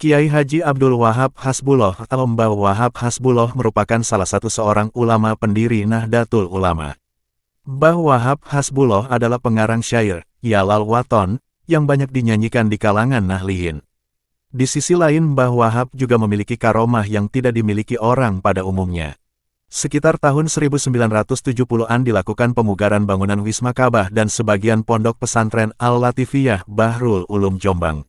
Kiai Haji Abdul Wahab Hasbullah atau Mbah Wahab Hasbullah merupakan salah satu seorang ulama pendiri Nahdlatul Ulama. Mbah Wahab Hasbullah adalah pengarang syair, Yalal Waton, yang banyak dinyanyikan di kalangan Nahlihin. Di sisi lain Mbah Wahab juga memiliki karomah yang tidak dimiliki orang pada umumnya. Sekitar tahun 1970-an dilakukan pemugaran bangunan Wisma Kabah dan sebagian pondok pesantren Al-Latifiyah Bahrul Ulum Jombang.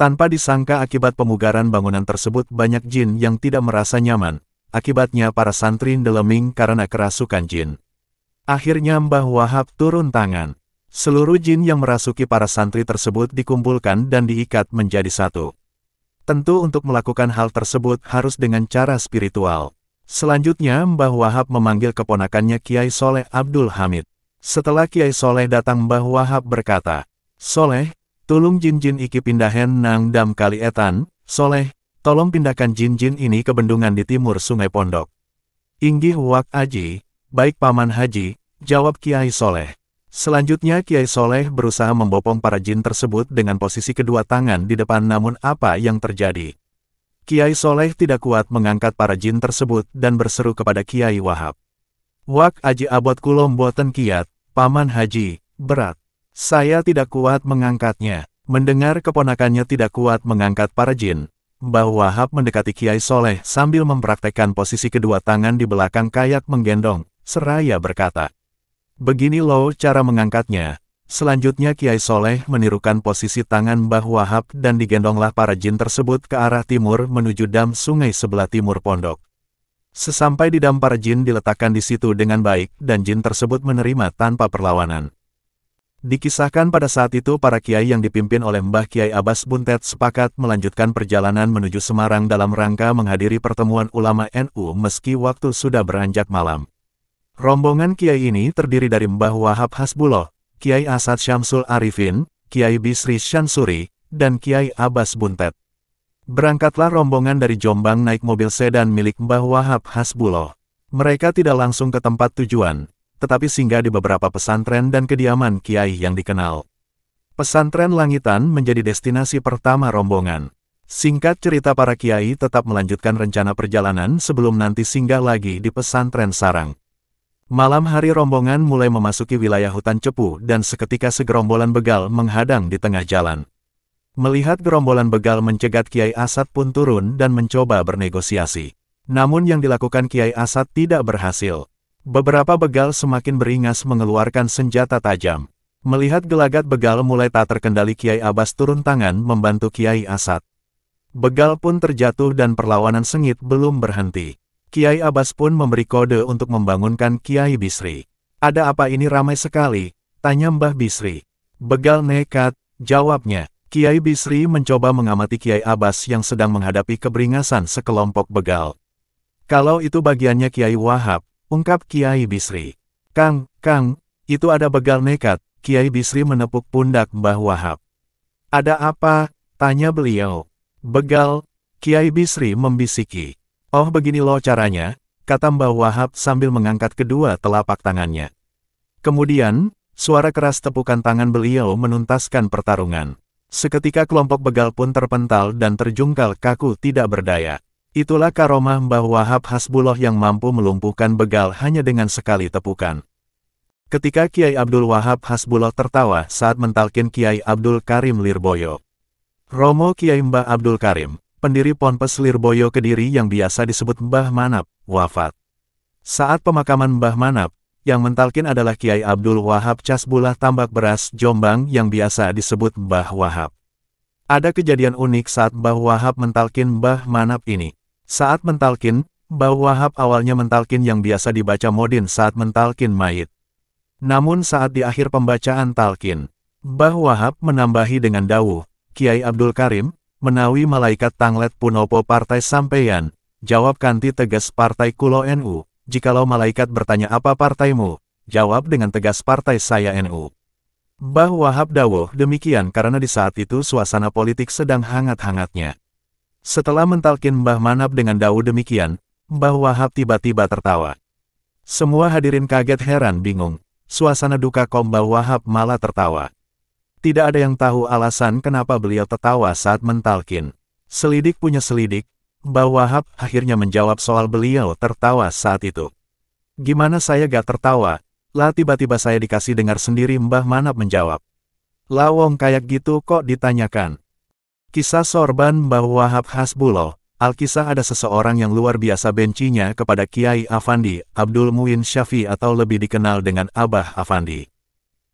Tanpa disangka akibat pemugaran bangunan tersebut banyak jin yang tidak merasa nyaman, akibatnya para santri deleming karena kerasukan jin. Akhirnya Mbah Wahab turun tangan. Seluruh jin yang merasuki para santri tersebut dikumpulkan dan diikat menjadi satu. Tentu untuk melakukan hal tersebut harus dengan cara spiritual. Selanjutnya Mbah Wahab memanggil keponakannya Kiai Soleh Abdul Hamid. Setelah Kiai Soleh datang Mbah Wahab berkata, Soleh, Tulung jin-jin iki pindahen nang dam kali etan, soleh, tolong pindahkan jin-jin ini ke bendungan di timur sungai pondok. Inggih wak aji, baik paman haji, jawab Kiai Soleh. Selanjutnya Kiai Soleh berusaha membopong para jin tersebut dengan posisi kedua tangan di depan namun apa yang terjadi? Kiai Soleh tidak kuat mengangkat para jin tersebut dan berseru kepada Kiai Wahab. Wak aji abot kulom boten kiat, paman haji, berat. Saya tidak kuat mengangkatnya. Mendengar keponakannya tidak kuat mengangkat para jin, Mbah Wahab mendekati Kiai Soleh sambil mempraktekkan posisi kedua tangan di belakang kayak menggendong, seraya berkata, Begini loh cara mengangkatnya. Selanjutnya Kiai Soleh menirukan posisi tangan Mbah Wahab dan digendonglah para jin tersebut ke arah timur menuju dam sungai sebelah timur pondok. Sesampai di dam para jin diletakkan di situ dengan baik dan jin tersebut menerima tanpa perlawanan. Dikisahkan pada saat itu para kiai yang dipimpin oleh Mbah Kiai Abbas Buntet sepakat melanjutkan perjalanan menuju Semarang dalam rangka menghadiri pertemuan ulama NU meski waktu sudah beranjak malam. Rombongan kiai ini terdiri dari Mbah Wahab Hasbullah, Kiai Asad Syamsul Arifin, Kiai Bisri Syansuri, dan Kiai Abbas Buntet. Berangkatlah rombongan dari Jombang naik mobil sedan milik Mbah Wahab Hasbullah. Mereka tidak langsung ke tempat tujuan, tetapi singgah di beberapa pesantren dan kediaman kiai yang dikenal. Pesantren Langitan menjadi destinasi pertama rombongan. Singkat cerita para kiai tetap melanjutkan rencana perjalanan sebelum nanti singgah lagi di pesantren Sarang. Malam hari rombongan mulai memasuki wilayah hutan cepu dan seketika segerombolan begal menghadang di tengah jalan. Melihat gerombolan begal mencegat Kiai Asad pun turun dan mencoba bernegosiasi. Namun yang dilakukan Kiai Asad tidak berhasil. Beberapa begal semakin beringas mengeluarkan senjata tajam. Melihat gelagat begal mulai tak terkendali Kiai Abbas turun tangan membantu Kiai Asad. Begal pun terjatuh dan perlawanan sengit belum berhenti. Kiai Abbas pun memberi kode untuk membangunkan Kiai Bisri. Ada apa ini ramai sekali? Tanya Mbah Bisri. Begal nekat, jawabnya. Kiai Bisri mencoba mengamati Kiai Abbas yang sedang menghadapi keberingasan sekelompok begal. Kalau itu bagiannya Kiai Wahab, ungkap Kiai Bisri. Kang, Kang, itu ada begal nekat, Kiai Bisri menepuk pundak Mbah Wahab. Ada apa? Tanya beliau. Begal, Kiai Bisri membisiki. Oh begini loh caranya, kata Mbah Wahab sambil mengangkat kedua telapak tangannya. Kemudian, suara keras tepukan tangan beliau menuntaskan pertarungan. Seketika kelompok begal pun terpental dan terjungkal kaku tidak berdaya. Itulah karomah Mbah Wahab Hasbullah yang mampu melumpuhkan begal hanya dengan sekali tepukan. Ketika Kiai Abdul Wahab Hasbullah tertawa saat mentalkin Kiai Abdul Karim Lirboyo. Romo Kiai Mbah Abdul Karim, pendiri Ponpes Lirboyo Kediri yang biasa disebut Mbah Manap, wafat. Saat pemakaman Mbah Manap, yang mentalkin adalah Kiai Abdul Wahab Casbullah Tambak Beras Jombang yang biasa disebut Mbah Wahab. Ada kejadian unik saat Mbah Wahab mentalkin Mbah Manap ini. Saat mentalkin, Bau Wahab awalnya mentalkin yang biasa dibaca Modin saat mentalkin mayit. Namun saat di akhir pembacaan talkin, bau Wahab menambahi dengan dawuh, Kiai Abdul Karim, menawi malaikat tanglet punopo partai sampeyan, jawab kanti tegas partai kulo NU, jikalau malaikat bertanya apa partaimu, jawab dengan tegas partai saya NU. Bahwa Wahab dawuh demikian karena di saat itu suasana politik sedang hangat-hangatnya. Setelah mentalkin Mbah Manap dengan dau demikian, Mbah Wahab tiba-tiba tertawa. Semua hadirin kaget heran bingung. Suasana duka kom Mbah Wahab malah tertawa. Tidak ada yang tahu alasan kenapa beliau tertawa saat mentalkin. Selidik punya selidik, Mbah Wahab akhirnya menjawab soal beliau tertawa saat itu. Gimana saya gak tertawa? Lah tiba-tiba saya dikasih dengar sendiri Mbah Manap menjawab. Lawong kayak gitu kok ditanyakan. Kisah Sorban bahwa Wahab Hasbullah, Alkisah ada seseorang yang luar biasa bencinya kepada Kiai Afandi, Abdul Muin Syafi atau lebih dikenal dengan Abah Afandi.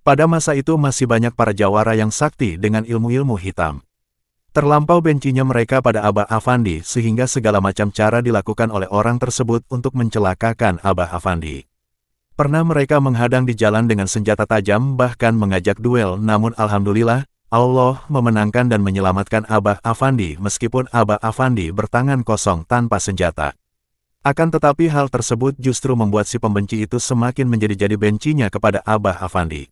Pada masa itu masih banyak para jawara yang sakti dengan ilmu-ilmu hitam. Terlampau bencinya mereka pada Abah Afandi sehingga segala macam cara dilakukan oleh orang tersebut untuk mencelakakan Abah Afandi. Pernah mereka menghadang di jalan dengan senjata tajam bahkan mengajak duel namun alhamdulillah, Allah memenangkan dan menyelamatkan Abah Afandi meskipun Abah Afandi bertangan kosong tanpa senjata. Akan tetapi hal tersebut justru membuat si pembenci itu semakin menjadi-jadi bencinya kepada Abah Afandi.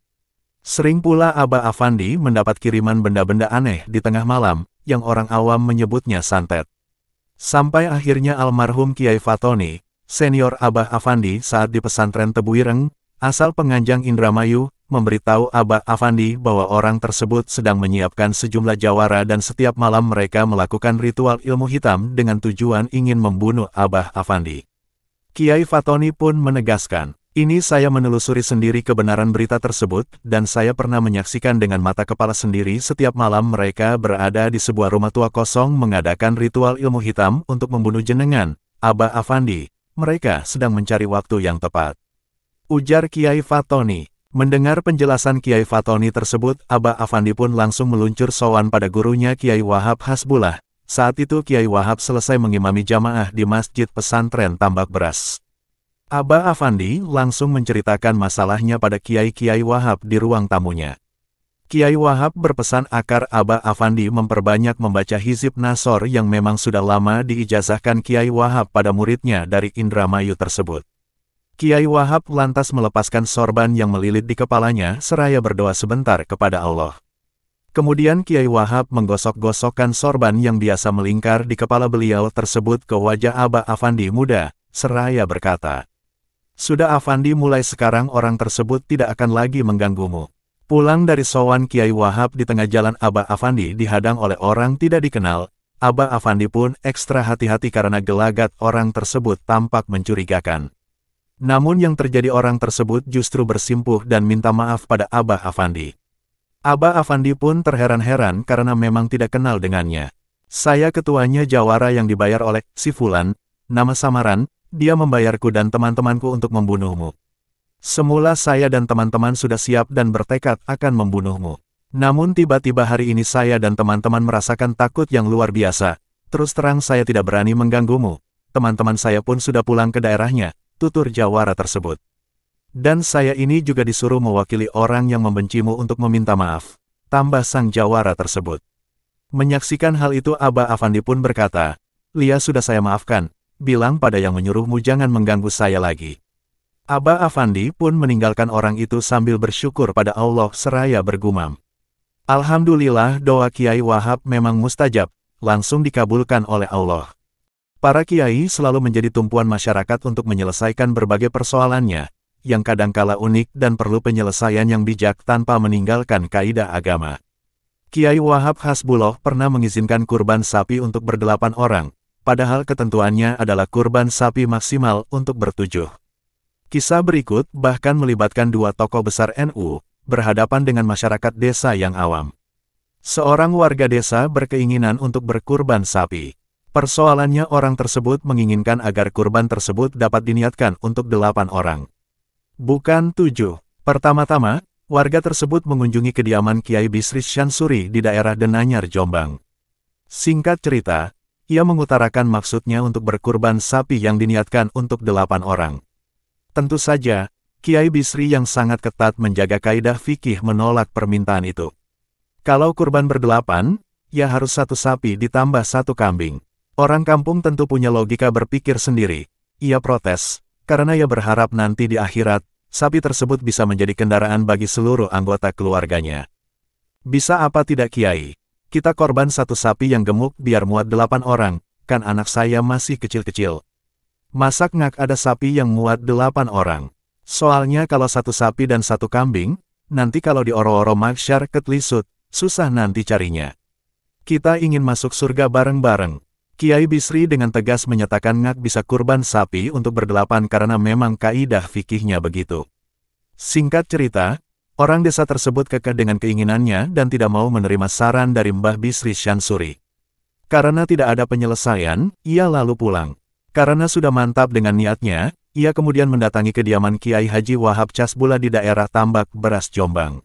Sering pula Abah Afandi mendapat kiriman benda-benda aneh di tengah malam, yang orang awam menyebutnya santet. Sampai akhirnya almarhum Kiai Fatoni, senior Abah Afandi saat di pesantren Tebuireng, asal penganjang Indramayu, memberitahu Abah Avandi bahwa orang tersebut sedang menyiapkan sejumlah jawara dan setiap malam mereka melakukan ritual ilmu hitam dengan tujuan ingin membunuh Abah Avandi. Kiai Fatoni pun menegaskan, ini saya menelusuri sendiri kebenaran berita tersebut, dan saya pernah menyaksikan dengan mata kepala sendiri setiap malam mereka berada di sebuah rumah tua kosong mengadakan ritual ilmu hitam untuk membunuh jenengan, Abah Avandi. Mereka sedang mencari waktu yang tepat. Ujar Kiai Fatoni. Mendengar penjelasan Kiai Fatoni tersebut, Aba Afandi pun langsung meluncur sowan pada gurunya Kiai Wahab Hasbullah. Saat itu Kiai Wahab selesai mengimami jamaah di Masjid Pesantren Tambak Beras. Aba Afandi langsung menceritakan masalahnya pada Kiai-Kiai Wahab di ruang tamunya. Kiai Wahab berpesan akar Aba Afandi memperbanyak membaca Hizib Nasor yang memang sudah lama diijazahkan Kiai Wahab pada muridnya dari Indramayu tersebut. Kiai Wahab lantas melepaskan sorban yang melilit di kepalanya seraya berdoa sebentar kepada Allah. Kemudian Kiai Wahab menggosok-gosokkan sorban yang biasa melingkar di kepala beliau tersebut ke wajah Aba Afandi muda, seraya berkata, Sudah Afandi mulai sekarang orang tersebut tidak akan lagi mengganggumu. Pulang dari Sowan Kiai Wahab di tengah jalan Aba Afandi dihadang oleh orang tidak dikenal, Aba Afandi pun ekstra hati-hati karena gelagat orang tersebut tampak mencurigakan. Namun yang terjadi orang tersebut justru bersimpuh dan minta maaf pada Abah Afandi. Abah Afandi pun terheran-heran karena memang tidak kenal dengannya. Saya ketuanya Jawara yang dibayar oleh si Fulan, nama samaran, dia membayarku dan teman-temanku untuk membunuhmu. Semula saya dan teman-teman sudah siap dan bertekad akan membunuhmu. Namun tiba-tiba hari ini saya dan teman-teman merasakan takut yang luar biasa. Terus terang saya tidak berani mengganggumu. Teman-teman saya pun sudah pulang ke daerahnya, tutur Jawara tersebut. Dan saya ini juga disuruh mewakili orang yang membencimu untuk meminta maaf, tambah sang Jawara tersebut. Menyaksikan hal itu Aba Afandi pun berkata, Lia sudah saya maafkan, bilang pada yang menyuruhmu jangan mengganggu saya lagi. Aba Afandi pun meninggalkan orang itu sambil bersyukur pada Allah seraya bergumam. Alhamdulillah doa Kiai Wahab memang mustajab, langsung dikabulkan oleh Allah. Para kiai selalu menjadi tumpuan masyarakat untuk menyelesaikan berbagai persoalannya, yang kadangkala unik dan perlu penyelesaian yang bijak tanpa meninggalkan kaidah agama. Kiai Wahab Hasbullah pernah mengizinkan kurban sapi untuk berdelapan orang, padahal ketentuannya adalah kurban sapi maksimal untuk bertujuh. Kisah berikut bahkan melibatkan dua tokoh besar NU, berhadapan dengan masyarakat desa yang awam. Seorang warga desa berkeinginan untuk berkurban sapi. Persoalannya orang tersebut menginginkan agar kurban tersebut dapat diniatkan untuk delapan orang. Bukan tujuh. Pertama-tama, warga tersebut mengunjungi kediaman Kiai Bisri Syansuri di daerah Denanyar, Jombang. Singkat cerita, ia mengutarakan maksudnya untuk berkurban sapi yang diniatkan untuk delapan orang. Tentu saja, Kiai Bisri yang sangat ketat menjaga kaidah fikih menolak permintaan itu. Kalau kurban berdelapan, ia harus satu sapi ditambah satu kambing. Orang kampung tentu punya logika berpikir sendiri. Ia protes, karena ia berharap nanti di akhirat, sapi tersebut bisa menjadi kendaraan bagi seluruh anggota keluarganya. Bisa apa tidak Kiai? Kita korban satu sapi yang gemuk biar muat delapan orang, kan anak saya masih kecil-kecil. Masak ngak ada sapi yang muat delapan orang. Soalnya kalau satu sapi dan satu kambing, nanti kalau di oro-oro maksyar ketlisut, susah nanti carinya. Kita ingin masuk surga bareng-bareng. Kiai Bisri dengan tegas menyatakan ngak bisa kurban sapi untuk berdelapan karena memang kaidah fikihnya begitu. Singkat cerita, orang desa tersebut kekeh dengan keinginannya dan tidak mau menerima saran dari Mbah Bisri Syansuri. Karena tidak ada penyelesaian, ia lalu pulang. Karena sudah mantap dengan niatnya, ia kemudian mendatangi kediaman Kiai Haji Wahab Casbula di daerah Tambak Beras Jombang.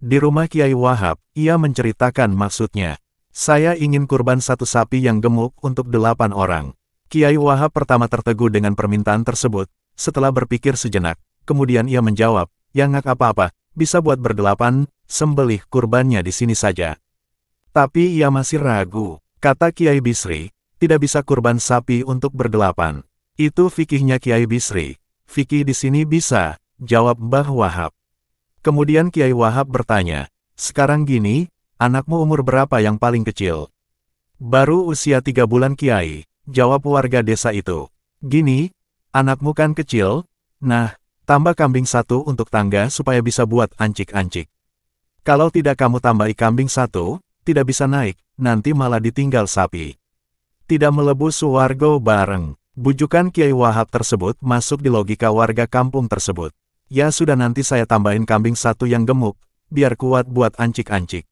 Di rumah Kiai Wahab, ia menceritakan maksudnya. Saya ingin kurban satu sapi yang gemuk untuk delapan orang. Kiai Wahab pertama terteguh dengan permintaan tersebut, setelah berpikir sejenak. Kemudian ia menjawab, yang ngak apa-apa, bisa buat berdelapan, sembelih kurbannya di sini saja. Tapi ia masih ragu, kata Kiai Bisri, tidak bisa kurban sapi untuk berdelapan. Itu fikihnya Kiai Bisri. Fikih di sini bisa, jawab Mbah Wahab. Kemudian Kiai Wahab bertanya, sekarang gini, Anakmu umur berapa yang paling kecil? Baru usia tiga bulan Kiai, jawab warga desa itu. Gini, anakmu kan kecil, nah, tambah kambing satu untuk tangga supaya bisa buat ancik-ancik. Kalau tidak kamu tambahi kambing satu, tidak bisa naik, nanti malah ditinggal sapi. Tidak melebus suwargo bareng. Bujukan Kiai Wahab tersebut masuk di logika warga kampung tersebut. Ya sudah nanti saya tambahin kambing satu yang gemuk, biar kuat buat ancik-ancik.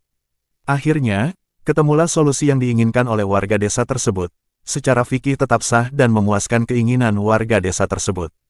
Akhirnya, ketemulah solusi yang diinginkan oleh warga desa tersebut. Secara fikih tetap sah dan memuaskan keinginan warga desa tersebut.